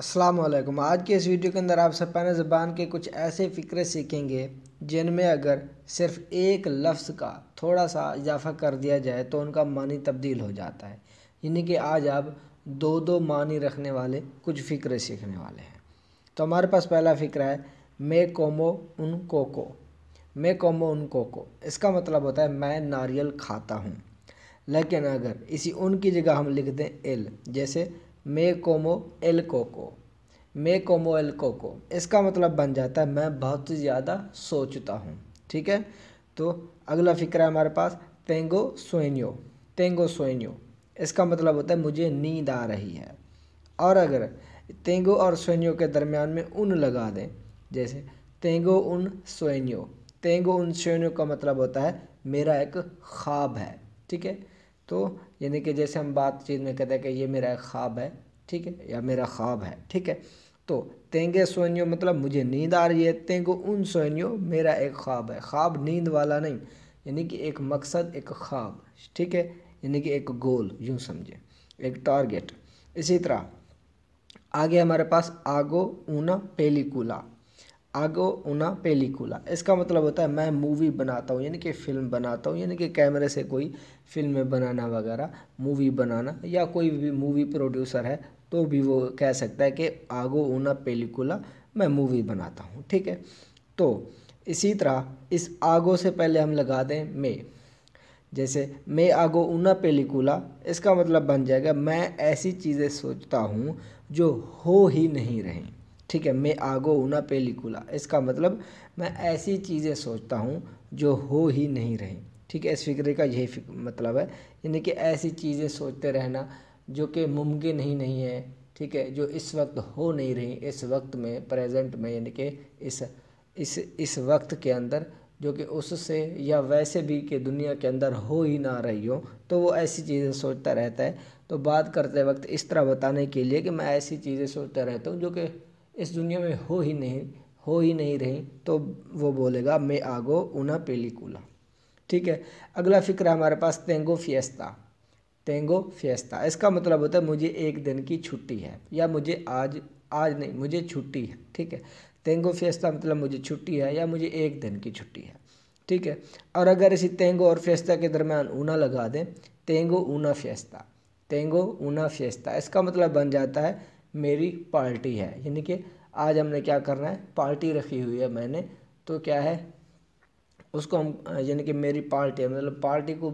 असलम आज के इस वीडियो के अंदर आप सपाना ज़बान के कुछ ऐसे फ़िक्रे सीखेंगे जिनमें अगर सिर्फ़ एक लफ्ज़ का थोड़ा सा इजाफा कर दिया जाए तो उनका मानी तब्दील हो जाता है यानी कि आज आप दो दो मानी रखने वाले कुछ फ़िक्रे सीखने वाले हैं तो हमारे पास पहला फ़िक्र है मे कोमो उन कोको मे कोमो उन कोको इसका मतलब होता है मैं नारियल खाता हूँ लेकिन अगर इसी उनकी जगह हम लिख दें एल जैसे मे कोमो एल कोको मे कोमो एल कोको इसका मतलब बन जाता है मैं बहुत ज़्यादा सोचता हूँ ठीक है तो अगला फिक्र है हमारे पास तेंगो सोइनो तेंगो सोइनियो इसका मतलब होता है मुझे नींद आ रही है और अगर तेंगो और सोइनो के दरमियान में उन लगा दें जैसे तेंगो उन सोइनियो तेंगो उन सोइनो का मतलब होता है मेरा एक ख्वाब है ठीक है तो यानी कि जैसे हम बातचीत में कहते हैं कि ये मेरा ख्वाब है ठीक है या मेरा ख्वाब है ठीक है तो तेंगे सोनियो मतलब मुझे नींद आ रही है तेंगो उन सोनियो मेरा एक ख्वाब है ख्वाब नींद वाला नहीं यानी कि एक मकसद एक ख्वाब ठीक है यानी कि एक गोल यूँ समझे एक टारगेट इसी तरह आगे हमारे पास आगो ऊना पेलीकूला आगो उना पेलिकुला इसका मतलब होता है मैं मूवी बनाता हूँ यानी कि फ़िल्म बनाता हूँ यानी कि कैमरे से कोई फिल्में बनाना वगैरह मूवी बनाना या कोई भी मूवी प्रोड्यूसर है तो भी वो कह सकता है कि आगो उना पेलिकुला मैं मूवी बनाता हूँ ठीक है तो इसी तरह इस आगो से पहले हम लगा दें मे जैसे मे आगो उना पेलिकुला इसका मतलब बन जाएगा मैं ऐसी चीज़ें सोचता हूँ जो हो ही नहीं रहें ठीक है मैं आगो उना पेलिकुला इसका मतलब मैं ऐसी चीज़ें सोचता हूँ जो हो ही नहीं रही ठीक है इस फिक्रे का यही मतलब है यानी कि ऐसी चीज़ें सोचते रहना जो कि मुमकिन ही नहीं है ठीक है जो इस वक्त हो नहीं रही इस वक्त में प्रेजेंट में यानी कि इस इस इस वक्त के अंदर जो कि उससे या वैसे भी कि दुनिया के अंदर हो ही ना रही हो तो वो ऐसी चीज़ें सोचता रहता है तो बात करते वक्त इस तरह बताने के लिए कि मैं ऐसी चीज़ें सोचता रहता हूँ जो कि इस दुनिया में हो ही नहीं हो ही नहीं रही तो वो बोलेगा मैं आगो उना कूला ठीक है अगला फिक्र हमारे पास तेंगो फियस्ता तेंगो फियस्ता इसका मतलब होता है मुझे एक दिन की छुट्टी है या मुझे आज आज नहीं मुझे छुट्टी है ठीक है तेंगो फियस्ता मतलब मुझे छुट्टी है या मुझे एक दिन की छुट्टी है ठीक है और अगर इसी तेंगो और फियस्ता के दरम्यान ऊना लगा दें तेंगो ऊना फियस्ता तेंगो ऊना फियस्ता इसका मतलब बन जाता है मेरी पार्टी है यानी कि आज हमने क्या करना है पार्टी रखी हुई है मैंने तो क्या है उसको हम यानी कि मेरी पार्टी है मतलब पार्टी को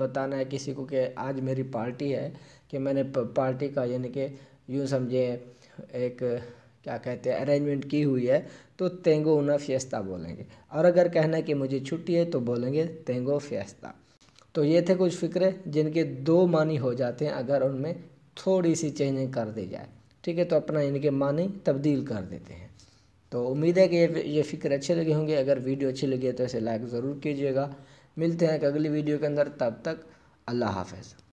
बताना है किसी को कि आज मेरी पार्टी है कि मैंने पार्टी का यानी कि यूँ समझे एक क्या कहते हैं अरेंजमेंट की हुई है तो तेंगो उना फियस्ता बोलेंगे और अगर कहना है कि मुझे छुट्टी है तो बोलेंगे तेंगो फियस्ता तो ये थे कुछ फ़िक्रे जिनके दो मानी हो जाते हैं अगर उनमें थोड़ी सी चेंजिंग कर दी जाए ठीक है तो अपना इनके माने तब्दील कर देते हैं तो उम्मीद है कि ये ये फिक्र अच्छे लगे होंगे अगर वीडियो अच्छी लगी है तो इसे लाइक ज़रूर कीजिएगा मिलते हैं एक अगली वीडियो के अंदर तब तक अल्लाह हाफ़